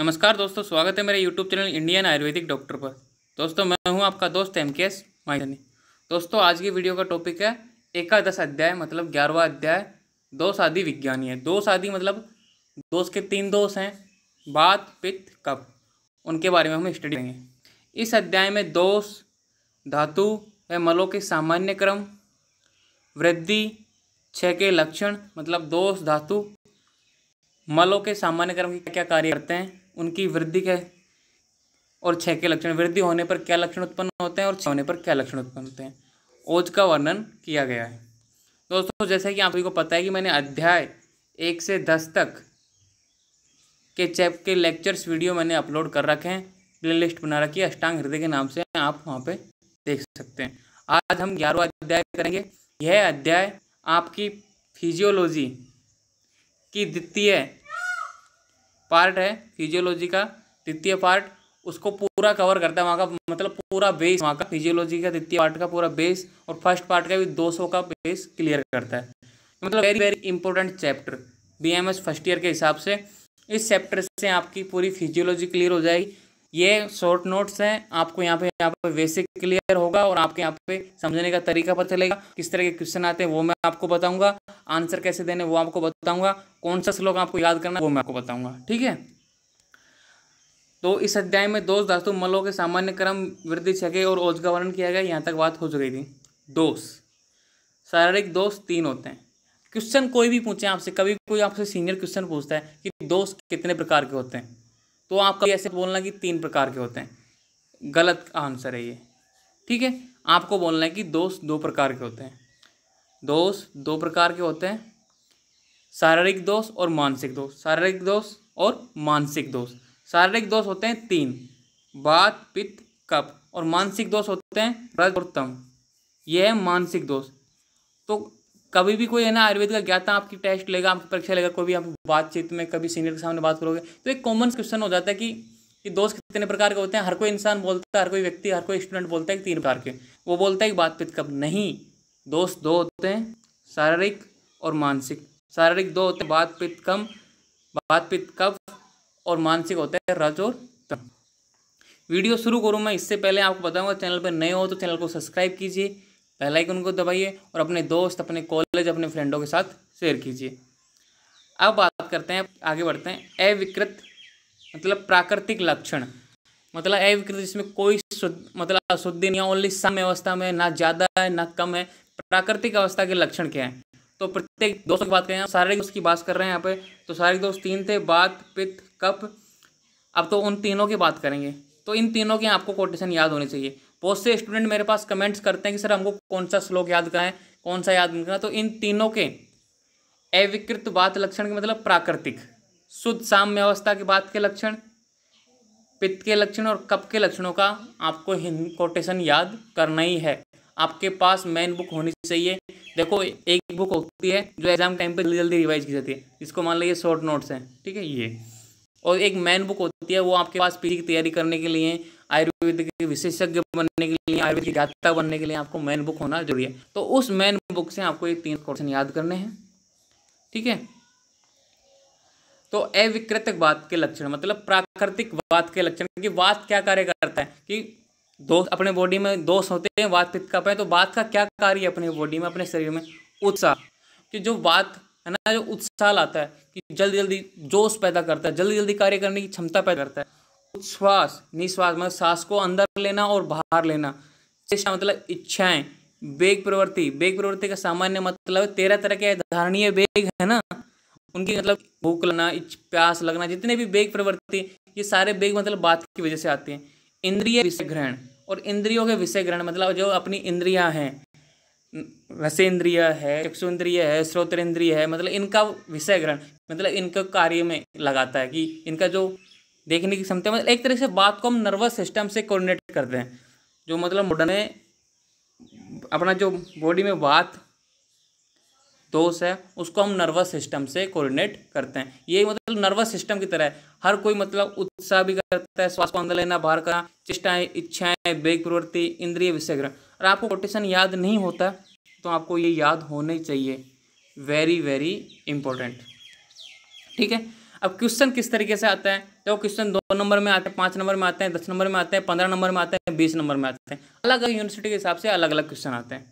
नमस्कार दोस्तों स्वागत है मेरे YouTube channel Indian ayurvedic doctor पर दोस्तों मैं हूं आपका दोस्त एम के एस दोस्तों आज की वीडियो का टॉपिक है एकादश अध्याय मतलब ग्यारहवा अध्याय दो शादी विज्ञानी है दो शादी मतलब दोस्त के तीन दोस्त हैं बात पित्त कप उनके बारे में हम स्टडी करेंगे इस अध्याय में दोष धातु व मलों के सामान्य क्रम वृद्धि छः के लक्षण मतलब दोष धातु मलों के सामान्य क्रम के क्या कार्य करते हैं उनकी वृद्धि के और छः के लक्षण वृद्धि होने पर क्या लक्षण उत्पन्न होते हैं और छह होने पर क्या लक्षण उत्पन्न होते हैं ओज का वर्णन किया गया है दोस्तों जैसा कि आप सभी को पता है कि मैंने अध्याय एक से दस तक के चैप के लेक्चर्स वीडियो मैंने अपलोड कर रखे हैं प्ले लिस्ट बना रखी है अष्टांग हृदय के नाम से आप वहाँ पर देख सकते हैं आज हम ग्यारहवा अध्याय करेंगे यह अध्याय आपकी फिजियोलॉजी की द्वितीय पार्ट है फिजियोलॉजी का द्वितीय पार्ट उसको पूरा कवर करता है वहाँ का मतलब पूरा बेस वहाँ का फिजियोलॉजी का द्वितीय पार्ट का पूरा बेस और फर्स्ट पार्ट का भी 200 का बेस क्लियर करता है मतलब very very important chapter BMS first year के हिसाब से इस चैप्टर से आपकी पूरी फिजियोलॉजी क्लियर हो जाएगी ये शॉर्ट नोट्स हैं आपको यहाँ पे यहाँ पे बेसिक क्लियर होगा और आपके यहाँ पे समझने का तरीका पता चलेगा किस तरह के क्वेश्चन आते हैं वो मैं आपको बताऊंगा आंसर कैसे देने वो आपको बताऊंगा कौन सा श्लोक आपको याद करना वो मैं आपको बताऊंगा ठीक है तो इस अध्याय में दोष धातु मलों के सामान्य क्रम वृद्धि छके और ओजगा वर्णन किया गया यहाँ तक बात हो चुकी थी दोष शारीरिक दोष तीन होते हैं क्वेश्चन कोई भी पूछे आपसे कभी कोई आपसे सीनियर क्वेश्चन पूछता है कि दोष कितने प्रकार के होते हैं तो आपका ऐसे बोलना कि तीन प्रकार के होते हैं गलत आंसर है ये ठीक है आपको बोलना है कि दोष दो प्रकार के होते हैं दोष दो प्रकार के होते हैं शारीरिक दोष और मानसिक दोष शारीरिक दोष और मानसिक दोष शारीरिक दोष होते हैं तीन बात पित्त कप और मानसिक दोष होते हैं रज और तम यह है मानसिक दोष तो कभी भी कोई है ना आयुर्वेद का ज्ञाता आपकी टेस्ट लेगा आपकी परीक्षा लेगा कोई भी आप बातचीत में कभी सीनियर के सामने बात करोगे तो एक कॉमन क्वेश्चन हो जाता है कि कि दोस्त कितने प्रकार के होते हैं हर कोई इंसान बोलता है हर कोई व्यक्ति हर कोई स्टूडेंट बोलता है कि तीन प्रकार के वो बोलता है कि बात पित कब नहीं दोस्त दो होते हैं शारीरिक और मानसिक शारीरिक दो होते हैं बात पित कम बात पित कब और मानसिक होता है रज और तम वीडियो शुरू करूँ मैं इससे पहले आपको बताऊँगा चैनल पर नए हो तो चैनल को सब्सक्राइब कीजिए पहला आइकन को दबाइए और अपने दोस्त अपने कॉलेज अपने फ्रेंडों के साथ शेयर कीजिए अब बात करते हैं आगे बढ़ते हैं अविकृत मतलब प्राकृतिक लक्षण मतलब अविकृत जिसमें कोई शुद्ध मतलब अशुद्धि नहीं है ओनली सम अवस्था में ना ज़्यादा है ना कम है प्राकृतिक अवस्था के लक्षण क्या हैं तो प्रत्येक दोस्त की बात करें शारीरिक दोस्त की बात कर रहे हैं यहाँ पे तो शारीरिक दोस्त तीन थे बात पित्त कप अब तो उन तीनों की बात करेंगे तो इन तीनों के आपको कोटेशन याद होने चाहिए बहुत से स्टूडेंट मेरे पास कमेंट्स करते हैं कि सर हमको कौन सा श्लोक याद कराएं कौन सा याद करना तो इन तीनों के अविकृत बात लक्षण के मतलब प्राकृतिक शुद्ध साम्य अवस्था के बात के लक्षण पित्त के लक्षण और कप के लक्षणों का आपको कोटेशन याद करना ही है आपके पास मेन बुक होनी चाहिए देखो एक बुक होती है जो एग्जाम टाइम पे जल्दी जल्दी रिवाइज की जाती है इसको मान लीजिए शॉर्ट नोट्स हैं ठीक है ये और एक मैन बुक होती है वो आपके पास पीजी की तैयारी करने के लिए आयुर्वेद के विशेषज्ञ बनने के लिए आयुर्वेद की ज्ञाता बनने के लिए आपको मैन बुक होना जरूरी है तो उस मैन बुक से आपको ये तीन क्वेश्चन याद करने हैं ठीक है तो बात के लक्षण मतलब प्राकृतिक बात के लक्षण कि बात क्या कार्य करता है कि दोष अपने बॉडी में दोष होते हैं वात पित्त का पे तो बात का क्या कार्य है अपने बॉडी में अपने शरीर में उत्साह कि जो बात है ना जो उत्साह लाता है कि जल्दी जल्दी जोश पैदा करता है जल्दी जल्दी कार्य करने की क्षमता पैदा करता है उच्छ्वास निश्वास मतलब सांस को अंदर लेना और बाहर लेना चेष्टा मतलब इच्छाएं वेग प्रवृत्ति वेग प्रवृत्ति का सामान्य मतलब तेरह तरह के धारणीय वेग है ना उनकी मतलब भूख लगना प्यास लगना जितने भी वेग प्रवृत्ति ये सारे वेग मतलब बात की वजह से आते हैं इंद्रिय विषय ग्रहण और इंद्रियों के विषय ग्रहण मतलब जो अपनी इंद्रियां हैं रसेंद्रिय है चक्षुन्द्रिय है श्रोतेंद्रिय है मतलब इनका विषय ग्रहण मतलब इनका कार्य में लगाता है कि इनका जो देखने की क्षमता मतलब एक तरह से बात को हम नर्वस सिस्टम से कोऑर्डिनेट करते हैं जो मतलब मॉडर्न अपना जो बॉडी में बात दोष है उसको हम नर्वस सिस्टम से कोऑर्डिनेट करते हैं ये मतलब नर्वस सिस्टम की तरह है हर कोई मतलब उत्साह भी करता है श्वास को अंदर लेना बाहर करना चेष्टाएं इच्छाएं बेग प्रवृत्ति इंद्रिय विषय ग्रहण और आपको कोटेशन याद नहीं होता तो आपको ये याद होने चाहिए वेरी वेरी इंपॉर्टेंट ठीक है अब क्वेश्चन किस तरीके से आता है देखो क्वेश्चन दो नंबर में आते हैं पाँच नंबर में आते हैं दस नंबर में आते हैं पंद्रह नंबर में आते हैं बीस नंबर में आते हैं अलग अलग यूनिवर्सिटी के हिसाब से अलग अलग क्वेश्चन आते हैं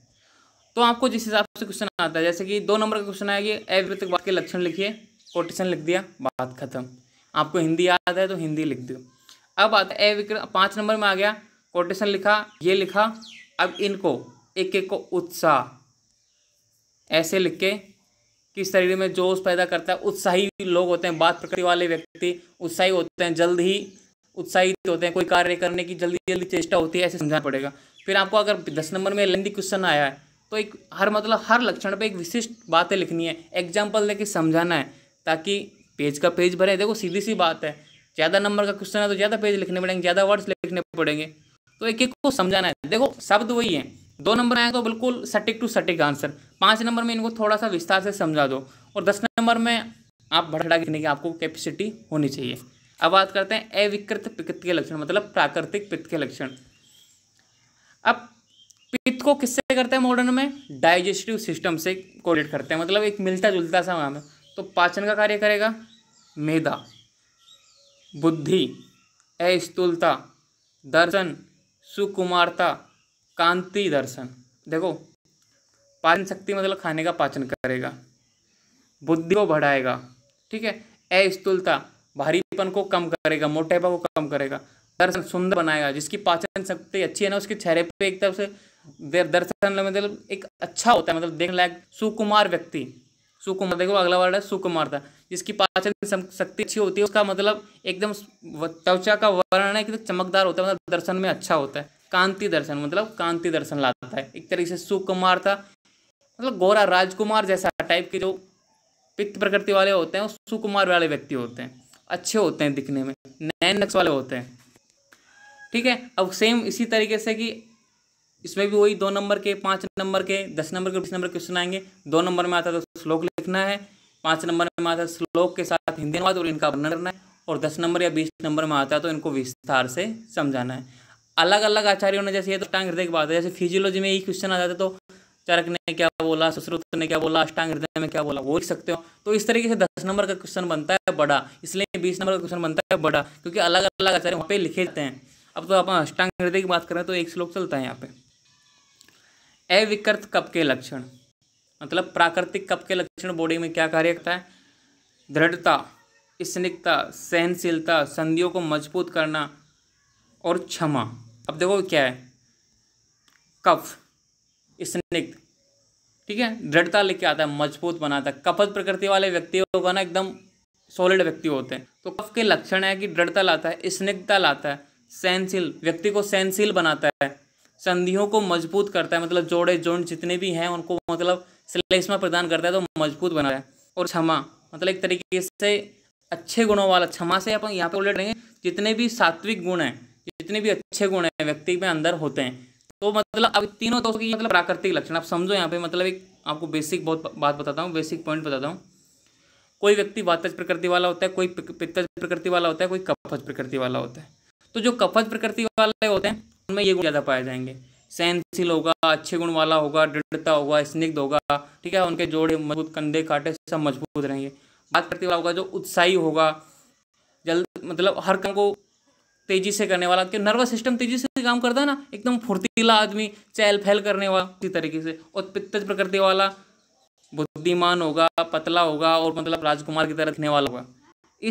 तो आपको जिस हिसाब से क्वेश्चन आता है जैसे कि दो नंबर का क्वेश्चन आएगी अवृत्तक वाक्य लक्षण लिखिए कोटेशन लिख दिया बात खत्म आपको हिंदी याद है तो हिंदी लिख दो अब आता है अविक्र पाँच नंबर में आ गया कोटेशन लिखा ये लिखा अब इनको एक एक को उत्साह ऐसे लिख के कि शरीर में जोश पैदा करता है उत्साही लोग होते हैं बात प्रकृति वाले व्यक्ति उत्साही होते हैं जल्द ही उत्साहित होते हैं कोई कार्य करने की जल्दी जल्दी चेष्टा होती है ऐसे समझाना पड़ेगा फिर आपको अगर दस नंबर में लेंदी क्वेश्चन आया है तो एक हर मतलब हर लक्षण पे एक विशिष्ट बातें लिखनी है एग्जाम्पल लेके समझाना है ताकि पेज का पेज भरे देखो सीधी सी बात है ज़्यादा नंबर का क्वेश्चन है तो ज़्यादा पेज लिखने पड़ेंगे ज़्यादा वर्ड्स लिखने पड़ेंगे तो एक एक को समझाना है देखो शब्द वही है दो नंबर आएगा तो बिल्कुल सटीक टू सटीक आंसर पाँच नंबर में इनको थोड़ा सा विस्तार से समझा दो और दस नंबर में आप भड़ा लिखने की आपको कैपेसिटी होनी चाहिए अब बात करते हैं अविकृत पित्त के लक्षण मतलब प्राकृतिक पित्त के लक्षण अब पित्त को किससे करते हैं मॉडर्न में डाइजेस्टिव सिस्टम से कोरिलेट करते हैं मतलब एक मिलता जुलता सा वहाँ में तो पाचन का कार्य करेगा मेधा बुद्धि अस्थूलता दर्शन सुकुमारता कांति दर्शन देखो पाचन शक्ति मतलब खाने का पाचन करेगा बुद्धि को बढ़ाएगा ठीक है अस्थूलता भारीपन को कम करेगा मोटेपा को कम करेगा दर्शन सुंदर बनाएगा जिसकी पाचन शक्ति अच्छी है ना उसके चेहरे पे एक तरफ से दर्शन मतलब एक अच्छा होता है मतलब देखने लायक सुकुमार व्यक्ति सुकुमार देखो अगला वर्ड है सुकुमारता जिसकी पाचन शक्ति अच्छी होती है उसका मतलब एकदम त्वचा का वर्ण है तो चमकदार होता है मतलब दर्शन में अच्छा होता है कांति दर्शन मतलब कांति दर्शन लाता है एक तरीके से सुकुमारता मतलब गोरा राजकुमार जैसा टाइप के जो पित्त प्रकृति वाले होते हैं वो सुकुमार वाले व्यक्ति होते हैं अच्छे होते हैं दिखने में नैन नक्स वाले होते हैं ठीक है अब सेम इसी तरीके से कि इसमें भी वही दो नंबर के पाँच नंबर के दस नंबर के बीस नंबर के क्वेश्चन आएंगे दो नंबर में आता है तो श्लोक लिखना है पाँच नंबर में आता है श्लोक के साथ हिंदी अनुवाद और इनका वर्णन करना है और दस नंबर या बीस नंबर में आता है तो इनको विस्तार से समझाना है अलग अलग आचार्यों ने जैसे ये तो टांग हृदय की बात है जैसे फिजियोलॉजी में यही क्वेश्चन आ जाता है तो चरक ने क्या बोला सुश्रुत ने क्या बोला अष्टांग हृदय में क्या बोला वो लिख सकते हो तो इस तरीके से दस नंबर का क्वेश्चन बनता है बड़ा इसलिए बीस नंबर का क्वेश्चन बनता है बड़ा क्योंकि अलग अलग आचार्य वहाँ पे लिखे जाते हैं अब तो आप अष्टांग हृदय की बात करें तो एक श्लोक चलता है यहाँ पर अविकृत कप के लक्षण मतलब प्राकृतिक कप के लक्षण बॉडी में क्या कार्य करता है दृढ़ता स्निग्धता सहनशीलता संधियों को मजबूत करना और क्षमा अब देखो क्या है कफ स्निग्ध ठीक है दृढ़ता लेके आता है मजबूत बनाता है कफत प्रकृति वाले व्यक्ति होगा ना एकदम सॉलिड व्यक्ति होते हैं तो कफ के लक्षण है कि दृढ़ता लाता है स्निग्धता लाता है सहनशील व्यक्ति को सहनशील बनाता है संधियों को मजबूत करता है मतलब जोड़े जोड़ जितने भी हैं उनको मतलब श्लेषमा प्रदान करता है तो मजबूत बना है और क्षमा मतलब एक तरीके से अच्छे गुणों वाला क्षमा से अपन यहाँ पर उल्लेट रहेंगे जितने भी सात्विक गुण हैं जितने भी अच्छे गुण हैं व्यक्ति में अंदर होते हैं तो मतलब अब तीनों दोस्तों की मतलब प्राकृतिक लक्षण आप समझो यहाँ पे मतलब एक आपको बेसिक बहुत बात बताता हूँ बेसिक पॉइंट बताता हूँ कोई व्यक्ति वातज प्रकृति वाला होता है कोई पित्तज प्रकृति वाला होता है कोई कफज प्रकृति वाला होता है तो जो कफज प्रकृति वाले होते हैं उनमें ये गुण ज़्यादा पाए जाएंगे सहनशील होगा अच्छे गुण वाला होगा दृढ़ता होगा स्निग्ध होगा ठीक है उनके जोड़े मजबूत कंधे काटे सब मजबूत रहेंगे बात करते वाला होगा जो उत्साही होगा जल्द मतलब हर काम को तेजी से करने वाला क्योंकि नर्वस सिस्टम तेजी से काम करता है ना एकदम फुर्तीला आदमी चहल फैल करने वाला उसी तरीके से और पित्त प्रकृति वाला बुद्धिमान होगा पतला होगा और मतलब राजकुमार की तरह रखने वाला होगा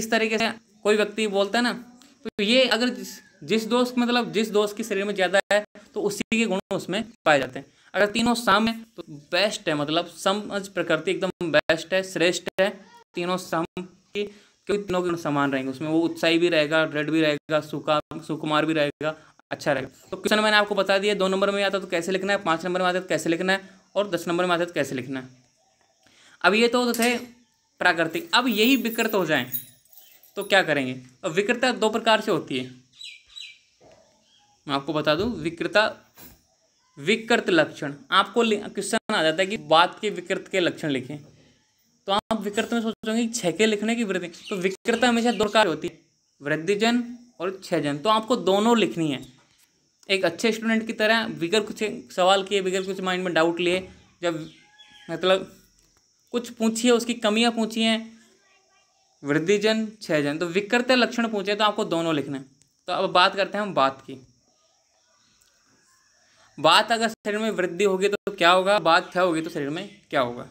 इस तरीके से कोई व्यक्ति बोलता है ना तो ये अगर जिस दोष मतलब जिस दोष के शरीर में ज़्यादा है तो उसी के गुण उसमें पाए जाते हैं अगर तीनों सम है तो बेस्ट है मतलब समझ प्रकृति एकदम बेस्ट है श्रेष्ठ है तीनों सम की क्योंकि तीनों के समान रहेंगे उसमें वो उत्साही भी रहेगा रेड भी रहेगा सुखा सुकुमार भी रहेगा अच्छा रहेगा तो क्वेश्चन मैंने आपको बता दिया दो नंबर में आता तो कैसे लिखना है पाँच नंबर में आता तो कैसे लिखना है और दस नंबर में आता तो कैसे लिखना है अब ये तो थे प्राकृतिक अब यही विकृत हो जाए तो क्या करेंगे अब विकृत दो प्रकार से होती है मैं आपको बता दूं विकृता विकृत लक्षण आपको क्वेश्चन आ जाता है कि बात के विकृत के लक्षण लिखें तो आप विकृत में सोचोगे छः के लिखने की वृद्धि तो विकृता हमेशा दो कार्य होती है वृद्धिजन और छजन तो आपको दोनों लिखनी है एक अच्छे स्टूडेंट की तरह बिगर कुछ सवाल किए बिगर कुछ माइंड में डाउट लिए जब मतलब कुछ पूछिए उसकी कमियाँ हैं वृद्धिजन छजन तो विकृत लक्षण पूछे तो आपको दोनों लिखना है तो अब बात करते हैं हम बात की वात अगर शरीर में वृद्धि होगी तो क्या होगा बात क्या होगी तो शरीर में क्या होगा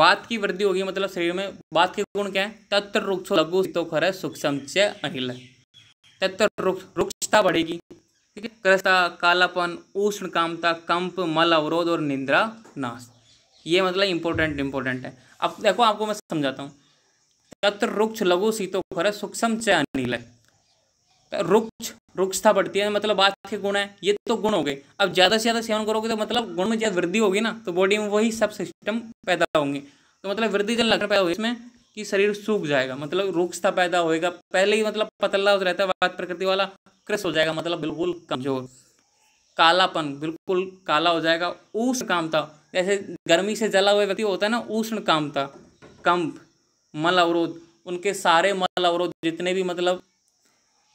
वात की वृद्धि होगी मतलब शरीर में वात के गुण क्या है तत्र रुक्ष लघु तो खर सूक्ष्म से अनिल तत्र रुक्ष रुक्षता बढ़ेगी ठीक है क्रसता कालापन उष्ण कामता कंप मल अवरोध और निंद्रा नाश ये मतलब इंपॉर्टेंट इंपॉर्टेंट है अब देखो आपको मैं समझाता हूँ तत्र रुक्ष लघु सीतोखर खर सूक्ष्म से अनिल है रुक्ष रुक्षता बढ़ती है मतलब बात के गुण है ये तो गुण हो गए अब ज़्यादा से ज़्यादा सेवन करोगे तो मतलब गुण में ज़्यादा वृद्धि होगी ना तो बॉडी में वही सब सिस्टम पैदा होंगे तो मतलब वृद्धि जन लगना पैदा होगी इसमें कि शरीर सूख जाएगा मतलब रुक्षता पैदा होएगा पहले ही मतलब पतला रहता है बात प्रकृति वाला क्रस हो जाएगा मतलब बिल्कुल कमजोर कालापन बिल्कुल काला हो जाएगा उष्ण कामता जैसे गर्मी से जला हुआ व्यक्ति होता है ना उष्ण कामता कंप मल अवरोध उनके सारे मल अवरोध जितने भी मतलब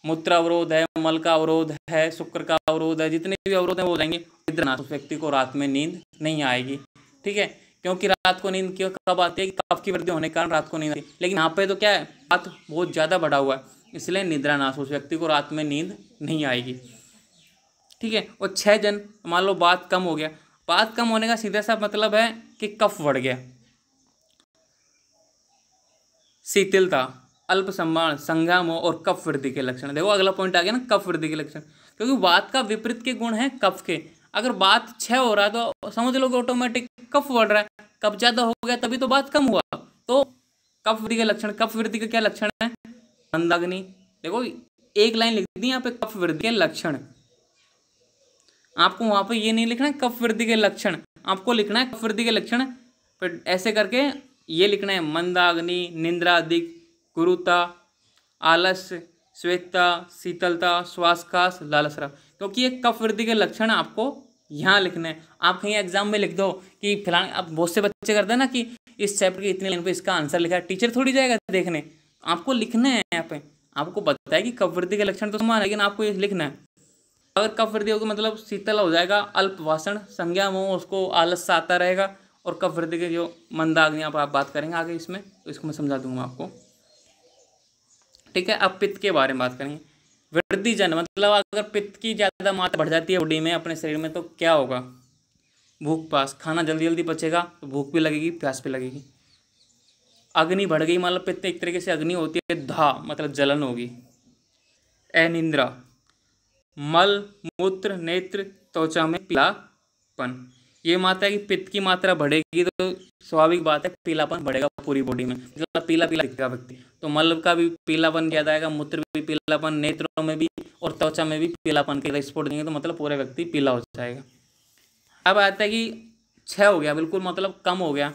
मूत्र अवरोध है मल का अवरोध है शुक्र का अवरोध है जितने भी अवरोध हैं वो जाएंगे निद्रानाश उस व्यक्ति को रात में नींद नहीं आएगी ठीक है क्योंकि रात को नींद क्यों कब आती है कफ की वृद्धि होने के कारण रात को नींद आती है लेकिन यहाँ पे तो क्या है रात बहुत ज़्यादा बढ़ा हुआ है इसलिए निद्रानाश उस व्यक्ति को रात में नींद नहीं आएगी ठीक है और छः जन मान लो बात कम हो गया बात कम होने का सीधा सा मतलब है कि कफ बढ़ गया शीतिलता अल्प सम्मान संग्राम और कफ वृद्धि के लक्षण देखो अगला पॉइंट आ गया ना कफ वृद्धि के लक्षण क्योंकि बात का विपरीत के गुण है कफ के अगर बात छः हो रहा है तो समझ लो कि ऑटोमेटिक कफ बढ़ रहा है कफ ज़्यादा हो गया तभी तो बात कम हुआ तो कफ वृद्धि के लक्षण कफ वृद्धि का क्या लक्षण है मंदाग्नि देखो एक लाइन लिख दी यहाँ पे कफ वृद्धि के लक्षण आपको वहां पर ये नहीं लिखना है कफ वृद्धि के लक्षण आपको लिखना है कफ वृद्धि के लक्षण फिर ऐसे करके ये लिखना है मंदाग्नि निंद्रादिक गुरुता आलस्य श्वेतता शीतलता श्वासकाश लालसरा क्योंकि ये कफ वृद्धि के लक्षण आपको यहाँ लिखने हैं आप कहीं एग्जाम में लिख दो कि फिलहाल आप बहुत से बच्चे करते हैं ना कि इस चैप्टर के इतने लाइन पर इसका आंसर लिखा है टीचर थोड़ी जाएगा देखने आपको लिखना है यहाँ पे आपको बताया कि कफ वृद्धि के लक्षण तो समान है लेकिन आपको ये लिखना है अगर कफ वृद्धि होगी मतलब शीतल हो जाएगा अल्पवासन संज्ञा हो उसको आलस आता रहेगा और कफ वृद्धि के जो मंदाग्नि आप बात करेंगे आगे इसमें तो इसको मैं समझा दूंगा आपको ठीक है अब पित्त के बारे में बात करेंगे वृद्धि जन मतलब अगर पित्त की ज़्यादा मात्रा बढ़ जाती है बॉडी में अपने शरीर में तो क्या होगा भूख पास खाना जल्दी जल्दी पचेगा तो भूख भी लगेगी प्यास भी लगेगी अग्नि बढ़ गई मतलब पित्त एक तरीके से अग्नि होती है धा मतलब जलन होगी अनिंद्रा मल मूत्र नेत्र त्वचा में पीलापन ये मात्रा की पित्त की मात्रा बढ़ेगी तो स्वाभाविक बात है पीलापन बढ़ेगा पूरी बॉडी में मतलब पीला पीला दिखेगा व्यक्ति तो मल का भी पीलापन किया जाएगा मूत्र भी पीलापन नेत्रों में भी और त्वचा में भी पीलापन के स्पोर्ट देंगे तो मतलब पूरा व्यक्ति पीला हो जाएगा अब आता है कि छः हो गया बिल्कुल मतलब कम हो गया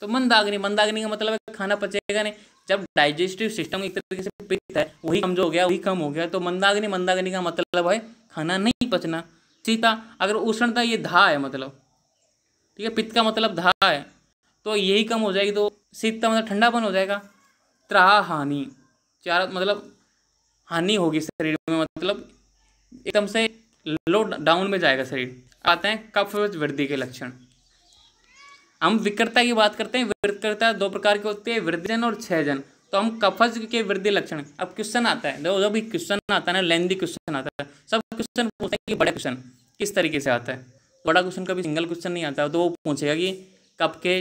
तो मंदाग्नि मंदाग्नि का मतलब है खाना पचेगा नहीं जब डाइजेस्टिव सिस्टम एक तरीके से पित्त है वही कमजोर हो गया वही कम हो गया तो मंदाग्नि मंदाग्नि का मतलब है खाना नहीं पचना सीता अगर उष्णता ये धा है मतलब ठीक है पित्त का मतलब धा है तो यही कम हो जाएगी तो शीत का मतलब ठंडापन हो जाएगा त्राह हानि चार मतलब हानि होगी शरीर में मतलब एकदम से लो डाउन में जाएगा शरीर आते हैं कफ वृद्धि के लक्षण हम विकृता की बात करते हैं विकृता दो प्रकार की होती है वृद्धिजन और क्षयजन तो हम कफज के वृद्धि लक्षण अब क्वेश्चन आता है जब भी क्वेश्चन आता है ना लेंदी क्वेश्चन आता है सब क्वेश्चन पूछते हैं कि बड़े क्वेश्चन किस तरीके से आता है बड़ा क्वेश्चन कभी सिंगल क्वेश्चन नहीं आता तो वो पूछेगा कि कब के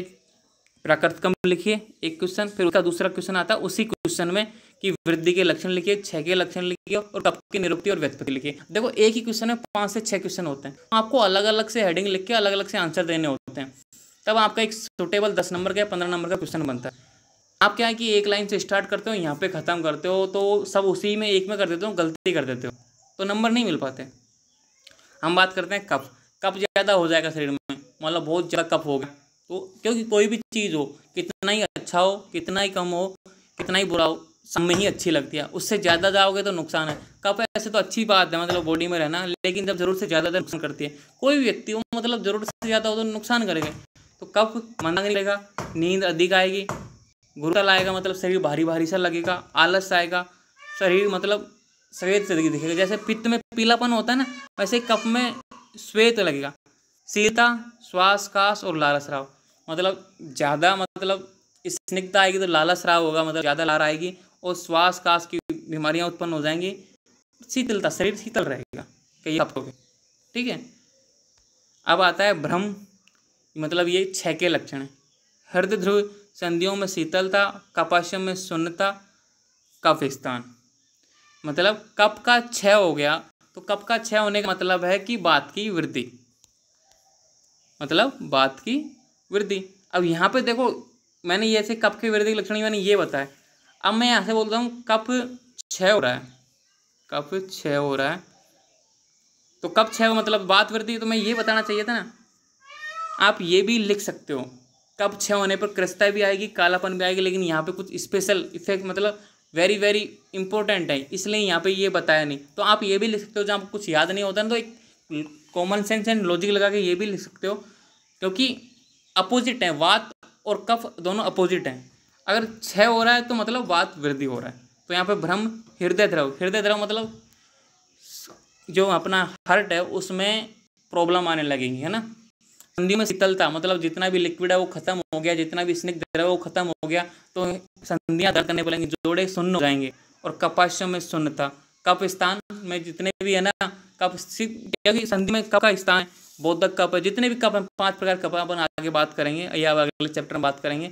प्राकृतिक लिखिए एक क्वेश्चन फिर उसका दूसरा क्वेश्चन आता है उसी क्वेश्चन में कि वृद्धि के लक्षण लिखिए छह के लक्षण लिखिए और कप की निरुक्ति और व्यक्ति लिखिए देखो एक ही क्वेश्चन में पाँच से छः क्वेश्चन होते हैं आपको अलग अलग से हेडिंग लिख के अलग अलग से आंसर देने होते हैं तब आपका एक सुटेबल दस नंबर का या पंद्रह नंबर का क्वेश्चन बनता है आप क्या है कि एक लाइन से स्टार्ट करते हो यहाँ पे ख़त्म करते हो तो सब उसी में एक में कर देते हो गलती कर देते हो तो नंबर नहीं मिल पाते हम बात करते हैं कब कप ज़्यादा हो जाएगा शरीर में मतलब बहुत ज़्यादा कप हो गया तो क्योंकि कोई भी चीज़ हो कितना ही अच्छा हो कितना ही कम हो कितना ही बुरा हो सब में ही अच्छी लगती है उससे ज़्यादा जाओगे तो नुकसान है कप ऐसे तो अच्छी बात है मतलब बॉडी में रहना लेकिन जब ज़रूरत से ज़्यादा तो नुकसान करती है कोई भी व्यक्ति हो मतलब ज़रूरत से ज़्यादा हो तो नुकसान करेगा तो कप मना नहीं रहेगा नींद अधिक आएगी घुटल आएगा मतलब शरीर भारी भारी सा लगेगा आलस आएगा शरीर मतलब सफेद से दिखेगा जैसे पित्त में पीलापन होता है ना वैसे कप में श्वेत लगेगा शीलता श्वास काश और लाला स्राव मतलब ज़्यादा मतलब स्निग्धता आएगी तो लाला स्राव होगा मतलब ज़्यादा लार आएगी और श्वास काश की बीमारियाँ उत्पन्न हो जाएंगी शीतलता शरीर शीतल रहेगा कई आप ठीक है अब आता है भ्रम मतलब ये छः के लक्षण है हृदय ध्रुव संधियों में शीतलता कपाशम में सुन्नता कफ स्थान मतलब कप का छः हो गया तो कप का छः होने का मतलब है कि बात की वृद्धि मतलब बात की वृद्धि अब यहाँ पे देखो मैंने ये ऐसे कप की वृद्धि लक्षण मैंने ये बताया अब मैं यहाँ से बोलता हूँ कप छ हो रहा है कप छ हो रहा है तो कप छ मतलब बात वृद्धि तो मैं ये बताना चाहिए था ना आप ये भी लिख सकते हो कप छः होने पर कृष्णता भी आएगी कालापन भी आएगी लेकिन यहाँ पे कुछ स्पेशल इफेक्ट मतलब वेरी वेरी इंपॉर्टेंट है इसलिए यहाँ पे ये बताया नहीं तो आप ये भी लिख सकते हो जब आपको कुछ याद नहीं होता ना तो एक कॉमन सेंस एंड लॉजिक लगा के ये भी लिख सकते हो क्योंकि अपोजिट है वात और कफ दोनों अपोजिट हैं अगर छः हो रहा है तो मतलब वात वृद्धि हो रहा है तो यहाँ पे भ्रम हृदय द्रव हृदय द्रव मतलब जो अपना हर्ट है उसमें प्रॉब्लम आने लगेगी है ना संधि में शीतलता मतलब जितना भी लिक्विड है वो खत्म हो गया जितना भी स्निग्ध द्रव वो खत्म हो गया तो संधियां दर्द करने पड़ेंगी जोड़े सुन्न हो जाएंगे और कपाश में सुन्नता कप स्थान में जितने भी है ना कप क्योंकि संधि में कप का स्थान है बौद्धक कप है जितने भी कप हैं पांच प्रकार कप अपन आगे बात करेंगे या अगले चैप्टर में बात करेंगे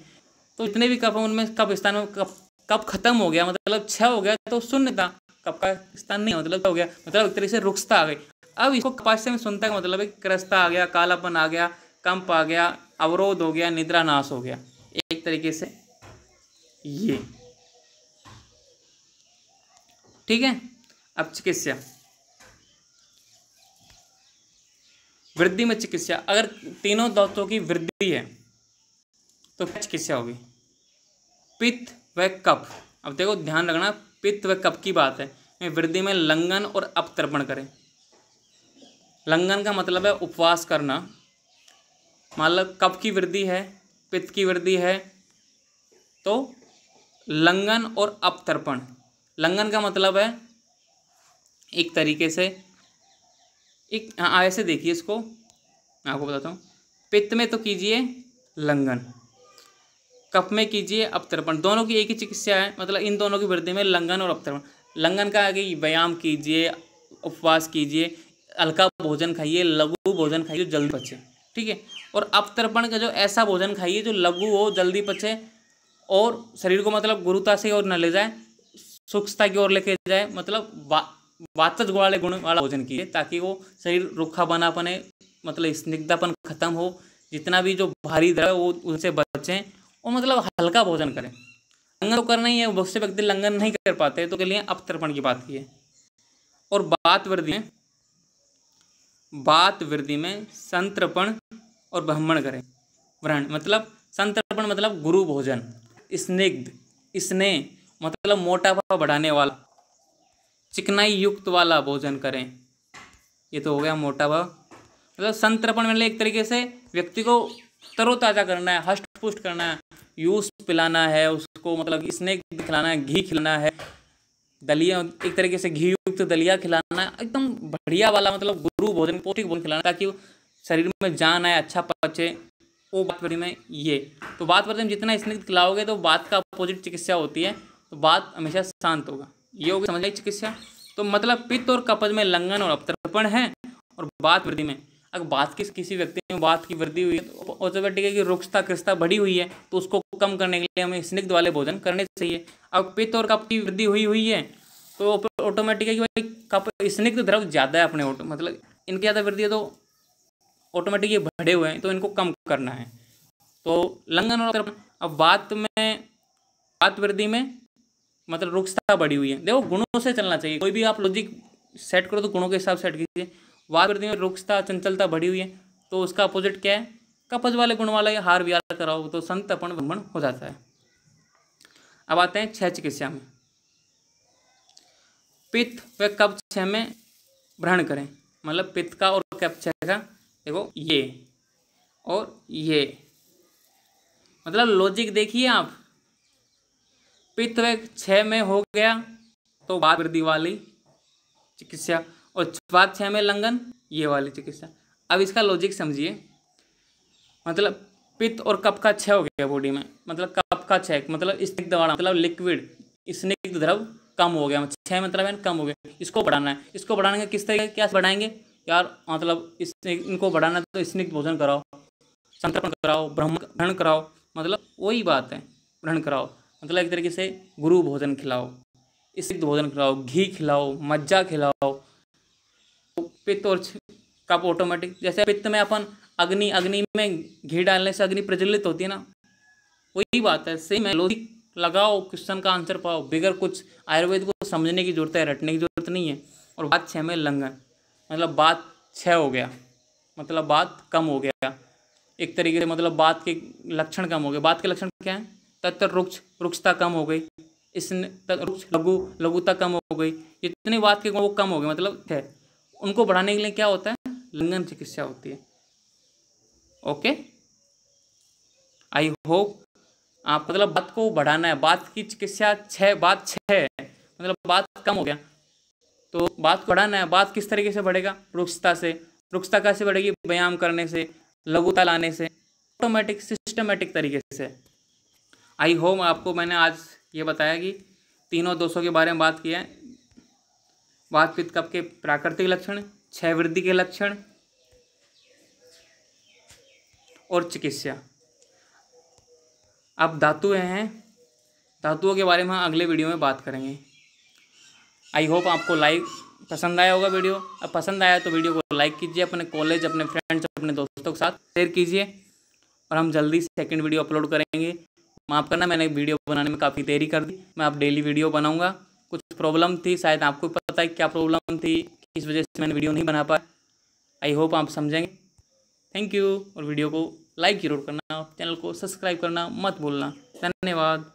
तो जितने भी कप हैं उनमें कप स्थान में कप खत्म हो गया मतलब छ हो गया तो शून्य था कप का स्थान नहीं मतलब हो गया मतलब एक तरीके से रुखता आ गई अब इसको कपास्य में सुनता का मतलब है क्रस्ता आ गया कालापन आ गया कंप आ गया अवरोध हो गया निद्रा नाश हो गया एक तरीके से ये ठीक है अब चिकित्सा वृद्धि में चिकित्सा अगर तीनों दांतों की वृद्धि है तो क्या चिकित्सा होगी पित्त व कप अब देखो ध्यान रखना पित्त व कप की बात है वृद्धि में लंगन और अपतर्पण करें लंगन का मतलब है उपवास करना मतलब कप की वृद्धि है पित्त की वृद्धि है तो लंगन और अपतर्पण लंगन का मतलब है एक तरीके से एक हाँ ऐसे देखिए इसको मैं आपको बताता हूँ पित्त में तो कीजिए लंगन कफ में कीजिए अपतर्पण दोनों की एक ही चिकित्सा है मतलब इन दोनों की वृद्धि में लंगन और अपतर्पण लंगन का आगे व्यायाम कीजिए उपवास कीजिए हल्का भोजन खाइए लघु भोजन खाइए जो जल्दी पचे ठीक है और अपतर्पण का जो ऐसा भोजन खाइए जो लघु हो जल्दी पचे और शरीर को मतलब गुरुता से और न ले जाए सूक्षता की ओर लेके जाए मतलब वाचज वाले गुण वाला भोजन कीजिए ताकि वो शरीर रूखा बना पने मतलब स्निग्धापन खत्म हो जितना भी जो भारी द्रव वो उनसे बचें और मतलब हल्का भोजन करें लंगन तो करना ही है बहुत से व्यक्ति लंगन नहीं कर पाते तो के लिए अपतर्पण की बात की है और बात वर्दी है बात वृद्धि में संतर्पण और ब्राह्मण करें व्रण मतलब संतर्पण मतलब गुरु भोजन स्निग्ध स्नेह मतलब मोटापा बढ़ाने वाला चिकनाई युक्त वाला भोजन करें ये तो हो गया मोटापा मतलब संतर्पण मतलब एक तरीके से व्यक्ति को तरोताज़ा करना है हष्ट पुष्ट करना है यूस पिलाना है उसको मतलब स्नेक खिलाना है घी खिलाना है दलिया एक तरीके से घी युक्त दलिया खिलाना एकदम बढ़िया वाला मतलब गुरु भोजन पौष्टिक भोजन खिलाना ताकि शरीर में जान आए अच्छा पचे वो बात पड़ी में ये तो बात करते हैं जितना स्निग्ध खिलाओगे तो बात का अपोजिट चिकित्सा होती है तो बात हमेशा शांत होगा ये होगी समझ आई चिकित्सा तो मतलब पित्त और कपज में लंगन और अपतर्पण है और बात वृद्धि में अगर बात किस किसी व्यक्ति में बात की वृद्धि हुई है तो ऑटोमेटिक है कि रुक्षता क्रिस्ता बढ़ी हुई है तो उसको कम करने के लिए हमें स्निग्ध वाले भोजन करने चाहिए अब पित्त और कप की वृद्धि हुई हुई है तो ऑटोमेटिक है कि भाई कप स्निग्ध द्रव ज़्यादा है अपने मतलब इनकी ज़्यादा वृद्धि है तो ऑटोमेटिक ये बढ़े हुए हैं तो इनको कम करना है तो लंगन और अब बात में बात वृद्धि में मतलब रुक्षता बढ़ी हुई है देखो गुणों से चलना चाहिए कोई भी आप लॉजिक सेट करो तो गुणों के हिसाब से सेट कीजिए वाक्य में रुक्षता चंचलता बढ़ी हुई है तो उसका अपोजिट क्या है कपज वाले गुण वाला या हार विहार कराओ तो संत अपन ब्रह्मण हो जाता है अब आते हैं छह चिकित्सा में पित्त व कप छह में भ्रहण करें मतलब पित्त का और कप छह का देखो ये और ये मतलब लॉजिक देखिए आप पित्त व छह में हो गया तो बात वृद्धि वाली चिकित्सा और स्वाध्याय में लंघन ये वाली चिकित्सा अब इसका लॉजिक समझिए मतलब पित्त और कप का क्षय हो गया बॉडी में मतलब कप का क्षय मतलब स्निग्ध वाला मतलब लिक्विड स्निग्ध द्रव कम हो गया छः मतलब है मतलब कम हो गया इसको बढ़ाना है इसको बढ़ाने का किस तरीके क्या बढ़ाएंगे यार मतलब इस इनको बढ़ाना तो स्निग्ध भोजन कराओ संतर्पण कराओ ब्रह्म भ्रहण कराओ मतलब वही बात है भ्रहण कराओ मतलब एक तरीके से गुरु भोजन खिलाओ स्निग्ध भोजन खिलाओ घी खिलाओ मज्जा खिलाओ पित्त और कप ऑटोमेटिक जैसे पित्त में अपन अग्नि अग्नि में घी डालने से अग्नि प्रज्वलित होती है ना वही बात है सेम है लगाओ क्वेश्चन का आंसर पाओ बिगर कुछ आयुर्वेद को समझने की जरूरत है रटने की जरूरत नहीं है और बात छः में लंघन मतलब बात छः हो गया मतलब बात कम हो गया एक तरीके से मतलब बात के लक्षण कम हो गए बात के लक्षण क्या हैं तत्व रुक्ष रुक्षता कम हो गई इस रुक्ष लघु लघुता कम हो गई जितने बात के वो कम हो गए मतलब है उनको बढ़ाने के लिए क्या होता है लंगन चिकित्सा होती है ओके आई होप आप मतलब बात को बढ़ाना है बात की चिकित्सा छः बात छः मतलब बात कम हो गया तो बात को बढ़ाना है बात किस तरीके से बढ़ेगा रुक्षता से रुक्षता कैसे बढ़ेगी व्यायाम करने से लघुता लाने से ऑटोमेटिक सिस्टमेटिक तरीके से आई होप आपको मैंने आज ये बताया कि तीनों दोषों के बारे में बात किया है वात पित्त कप के प्राकृतिक लक्षण क्षय वृद्धि के लक्षण और चिकित्सा अब धातु हैं धातुओं के बारे में हम अगले वीडियो में बात करेंगे आई होप आपको लाइक पसंद आया होगा वीडियो अब पसंद आया तो वीडियो को लाइक कीजिए अपने कॉलेज अपने फ्रेंड्स अपने दोस्तों के साथ शेयर कीजिए और हम जल्दी सेकंड वीडियो अपलोड करेंगे माफ़ करना मैंने वीडियो बनाने में काफ़ी देरी कर दी मैं आप डेली वीडियो बनाऊंगा कुछ प्रॉब्लम थी शायद आपको पता है क्या प्रॉब्लम थी किस वजह से मैंने वीडियो नहीं बना पाया आई होप आप समझेंगे थैंक यू और वीडियो को लाइक जरूर करना चैनल को सब्सक्राइब करना मत भूलना धन्यवाद